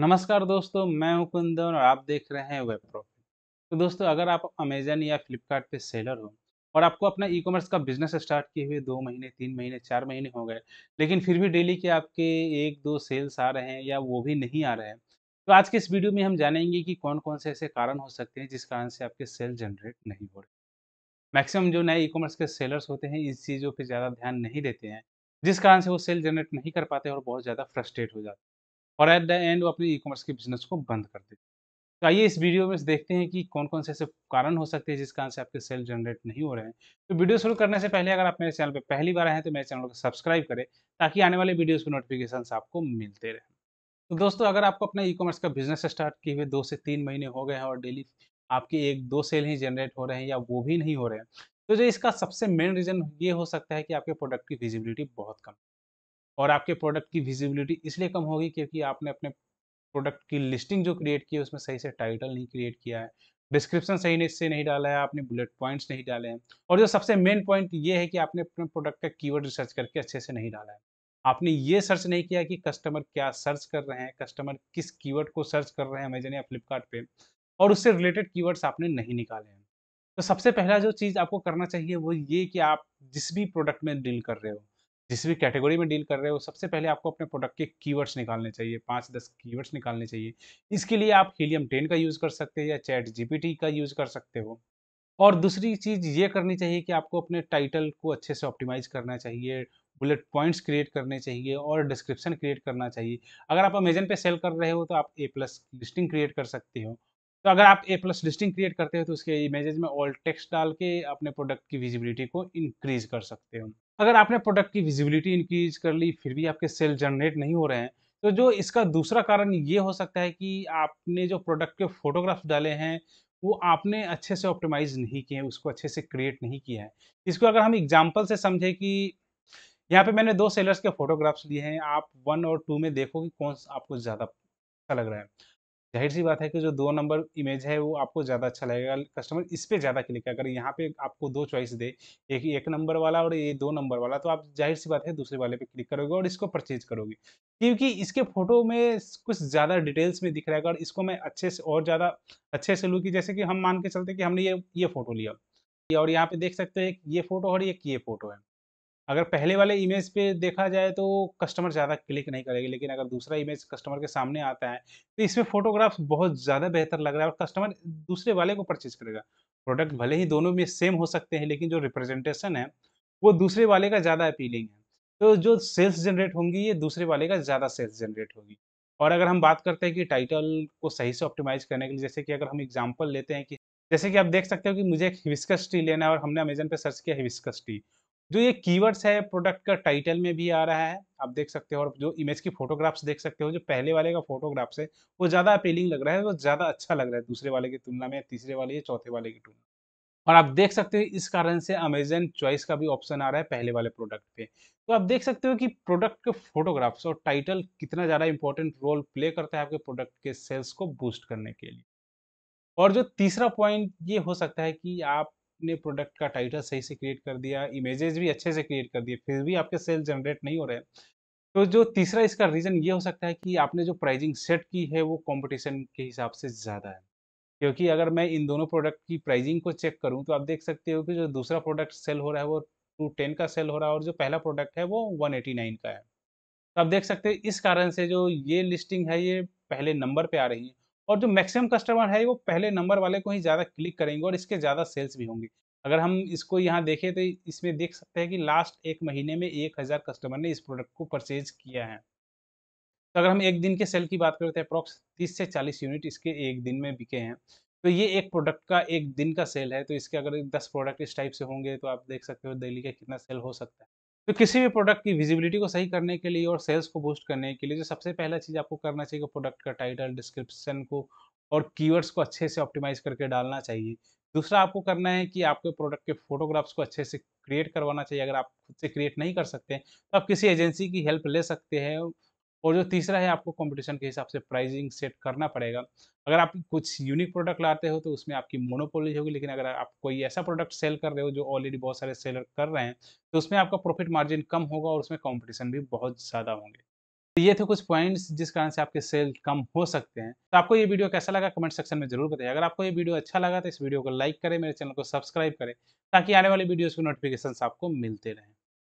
नमस्कार दोस्तों मैं हूं कुंदन और आप देख रहे हैं वेब प्रॉफिट तो दोस्तों अगर आप अमेजन या फ्लिपकार्ट पे सेलर हो और आपको अपना ई कॉमर्स का बिजनेस स्टार्ट किए हुए दो महीने तीन महीने चार महीने हो गए लेकिन फिर भी डेली के आपके एक दो सेल्स आ रहे हैं या वो भी नहीं आ रहे हैं तो आज के इस वीडियो में हम जानेंगे कि कौन कौन से ऐसे कारण हो सकते हैं जिस कारण से आपके सेल जनरेट नहीं हो रहे मैक्सिमम जो नए ई कॉमर्स के सेलर्स होते हैं इस चीज़ों पर ज़्यादा ध्यान नहीं देते हैं जिस कारण से वो सेल जनरेट नहीं कर पाते और बहुत ज़्यादा फ्रस्ट्रेट हो जाते हैं और एट द एंड वो अपने ई कॉमर्स के बिजनेस को बंद कर देते तो आइए इस वीडियो में देखते हैं कि कौन कौन से ऐसे कारण हो सकते हैं जिस कारण से आपके सेल जनरेट नहीं हो रहे हैं तो वीडियो शुरू करने से पहले अगर आप मेरे चैनल पर पहली बार हैं तो मेरे चैनल को सब्सक्राइब करें ताकि आने वाले वीडियोज़ के नोटिफिकेशन आपको मिलते रहे तो दोस्तों अगर आपको अपना ई कॉमर्स का बिजनेस स्टार्ट किए हुए दो से तीन महीने हो गए हैं और डेली आपके एक दो सेल ही जनरेट हो रहे हैं या वो भी नहीं हो रहे हैं तो जो इसका सबसे मेन रीज़न ये हो सकता है कि आपके प्रोडक्ट की विजिबिलिटी बहुत कम और आपके प्रोडक्ट की विजिबिलिटी इसलिए कम होगी क्योंकि आपने अपने प्रोडक्ट की लिस्टिंग जो क्रिएट की है उसमें सही से टाइटल नहीं क्रिएट किया है डिस्क्रिप्शन सही से नहीं डाला है आपने बुलेट पॉइंट्स नहीं डाले हैं और जो सबसे मेन पॉइंट ये है कि आपने अपने प्रोडक्ट का कीवर्ड रिसर्च करके अच्छे से नहीं डाला है आपने ये सर्च नहीं किया कि कस्टमर क्या सर्च कर रहे हैं कस्टमर किस कीवर्ड को सर्च कर रहे हैं अमेजन या फ्लिपकार्ट पे और उससे रिलेटेड कीवर्ड्स आपने नहीं निकाले हैं तो सबसे पहला जो चीज़ आपको करना चाहिए वो ये कि आप जिस भी प्रोडक्ट में डील कर रहे हो जिस भी कैटेगरी में डील कर रहे हो सबसे पहले आपको अपने प्रोडक्ट के कीवर्ड्स निकालने चाहिए पाँच दस कीवर्ड्स निकालने चाहिए इसके लिए आप हीलियम टेन का यूज़ कर सकते हो या चैट जीपीटी का यूज़ कर सकते हो और दूसरी चीज़ ये करनी चाहिए कि आपको अपने टाइटल को अच्छे से ऑप्टिमाइज करना चाहिए बुलेट पॉइंट्स क्रिएट करने चाहिए और डिस्क्रिप्शन क्रिएट करना चाहिए अगर आप अमेजन पे सेल कर रहे हो तो आप ए प्लस लिस्टिंग क्रिएट कर सकते हो तो अगर आप ए प्लस लिस्टिंग क्रिएट करते हो तो उसके इमेजेज में ऑल टेक्स्ट डाल के अपने प्रोडक्ट की विजिबिलिटी को इंक्रीज कर सकते हो अगर आपने प्रोडक्ट की विजिबिलिटी इंक्रीज कर ली फिर भी आपके सेल जनरेट नहीं हो रहे हैं तो जो इसका दूसरा कारण ये हो सकता है कि आपने जो प्रोडक्ट के फोटोग्राफ्स डाले हैं वो आपने अच्छे से ऑप्टिमाइज नहीं किए हैं उसको अच्छे से क्रिएट नहीं किया है इसको अगर हम एग्जाम्पल से समझें कि यहाँ पे मैंने दो सेलर्स के फोटोग्राफ्स लिए हैं आप वन और टू में देखो कि कौन सा आपको ज़्यादा अच्छा लग रहा है जाहिर सी बात है कि जो दो नंबर इमेज है वो आपको ज़्यादा अच्छा लगेगा कस्टमर इस पर ज़्यादा क्लिक अगर यहाँ पे आपको दो चॉइस दे एक एक नंबर वाला और ये दो नंबर वाला तो आप जाहिर सी बात है दूसरे वाले पे क्लिक करोगे और इसको परचेज करोगे क्योंकि इसके फोटो में कुछ ज़्यादा डिटेल्स में दिख रहेगा और इसको मैं अच्छे से और ज़्यादा अच्छे से लूँ कि जैसे कि हम मान के चलते कि हमने ये ये फ़ोटो लिया और यहाँ पे देख सकते हैं ये फ़ोटो और एक ये फ़ोटो है अगर पहले वाले इमेज पे देखा जाए तो कस्टमर ज़्यादा क्लिक नहीं करेगी लेकिन अगर दूसरा इमेज कस्टमर के सामने आता है तो इसमें फोटोग्राफ बहुत ज़्यादा बेहतर लग रहा है और कस्टमर दूसरे वाले को परचेज करेगा प्रोडक्ट भले ही दोनों में सेम हो सकते हैं लेकिन जो रिप्रेजेंटेशन है वो दूसरे वाले का ज़्यादा अपीलिंग है तो जो सेल्स जनरेट होंगी ये दूसरे वाले का ज़्यादा सेल्स जनरेट होगी और अगर हम बात करते हैं कि टाइटल को सही से ऑप्टिमाइज करने के लिए जैसे कि अगर हम एग्जाम्पल लेते हैं कि जैसे कि आप देख सकते हो कि मुझे एक हिविस्कस टी लेना है और हमने अमेजन पे सर्च किया हिविस्कस टी जो ये कीवर्ड्स है प्रोडक्ट का टाइटल में भी आ रहा है आप देख सकते हो और जो इमेज की फोटोग्राफ्स देख सकते हो जो पहले वाले का फोटोग्राफ्स है वो ज़्यादा अपीलिंग लग रहा है वो ज़्यादा अच्छा लग रहा है दूसरे वाले की तुलना में तीसरे वाले या चौथे वाले की तुलना और आप देख सकते हो इस कारण से अमेजन चॉइस का भी ऑप्शन आ रहा है पहले वाले प्रोडक्ट पे तो आप देख सकते हो कि प्रोडक्ट के फोटोग्राफ्स और टाइटल कितना ज़्यादा इंपॉर्टेंट रोल प्ले करता है आपके प्रोडक्ट के सेल्स को बूस्ट करने के लिए और जो तीसरा पॉइंट ये हो सकता है कि आप अपने प्रोडक्ट का टाइटल सही से क्रिएट कर दिया इमेजेस भी अच्छे से क्रिएट कर दिए फिर भी आपके सेल जनरेट नहीं हो रहे तो जो तीसरा इसका रीज़न ये हो सकता है कि आपने जो प्राइजिंग सेट की है वो कॉम्पिटिशन के हिसाब से ज़्यादा है क्योंकि अगर मैं इन दोनों प्रोडक्ट की प्राइजिंग को चेक करूँ तो आप देख सकते हो कि जो दूसरा प्रोडक्ट सेल हो रहा है वो टू टेन का सेल हो रहा है और जो पहला प्रोडक्ट है वो वन एटी नाइन का है तो आप देख सकते हैं इस कारण से जो ये लिस्टिंग है ये पहले नंबर पे आ रही है और जो मैक्सिमम कस्टमर है वो पहले नंबर वाले को ही ज़्यादा क्लिक करेंगे और इसके ज़्यादा सेल्स भी होंगे अगर हम इसको यहाँ देखें तो इसमें देख सकते हैं कि लास्ट एक महीने में एक हज़ार कस्टमर ने इस प्रोडक्ट को परचेज किया है तो अगर हम एक दिन के सेल की बात करें तो अप्रॉक्स तीस से चालीस यूनिट इसके एक दिन में बिके हैं तो ये एक प्रोडक्ट का एक दिन का सेल है तो इसके अगर दस प्रोडक्ट इस टाइप से होंगे तो आप देख सकते हो डेली का कितना सेल हो सकता है तो किसी भी प्रोडक्ट की विजिबिलिटी को सही करने के लिए और सेल्स को बूस्ट करने के लिए जो सबसे पहला चीज़ आपको करना चाहिए प्रोडक्ट का टाइटल डिस्क्रिप्शन को और कीवर्ड्स को अच्छे से ऑप्टिमाइज करके डालना चाहिए दूसरा आपको करना है कि आपके प्रोडक्ट के फोटोग्राफ्स को अच्छे से क्रिएट करवाना चाहिए अगर आप खुद से क्रिएट नहीं कर सकते तो आप किसी एजेंसी की हेल्प ले सकते हैं और जो तीसरा है आपको कंपटीशन के हिसाब से प्राइसिंग सेट करना पड़ेगा अगर आप कुछ यूनिक प्रोडक्ट लाते हो तो उसमें आपकी मोनोपोली होगी लेकिन अगर आप कोई ऐसा प्रोडक्ट सेल कर रहे हो जो ऑलरेडी बहुत सारे सेलर कर रहे हैं तो उसमें आपका प्रॉफिट मार्जिन कम होगा और उसमें कॉम्पिटिशन भी बहुत ज़्यादा होंगे तो ये थे कुछ पॉइंट्स जिस कारण से आपके सेल कम हो सकते हैं तो आपको ये वीडियो कैसा लगा कमेंट सेक्शन में जरूर बताइए अगर आपको ये वीडियो अच्छा लगा तो इस वीडियो को लाइक करें मेरे चैनल को सब्सक्राइब करें ताकि आने वाली वीडियोज़ के नोटिफिकेशन आपको मिलते रहें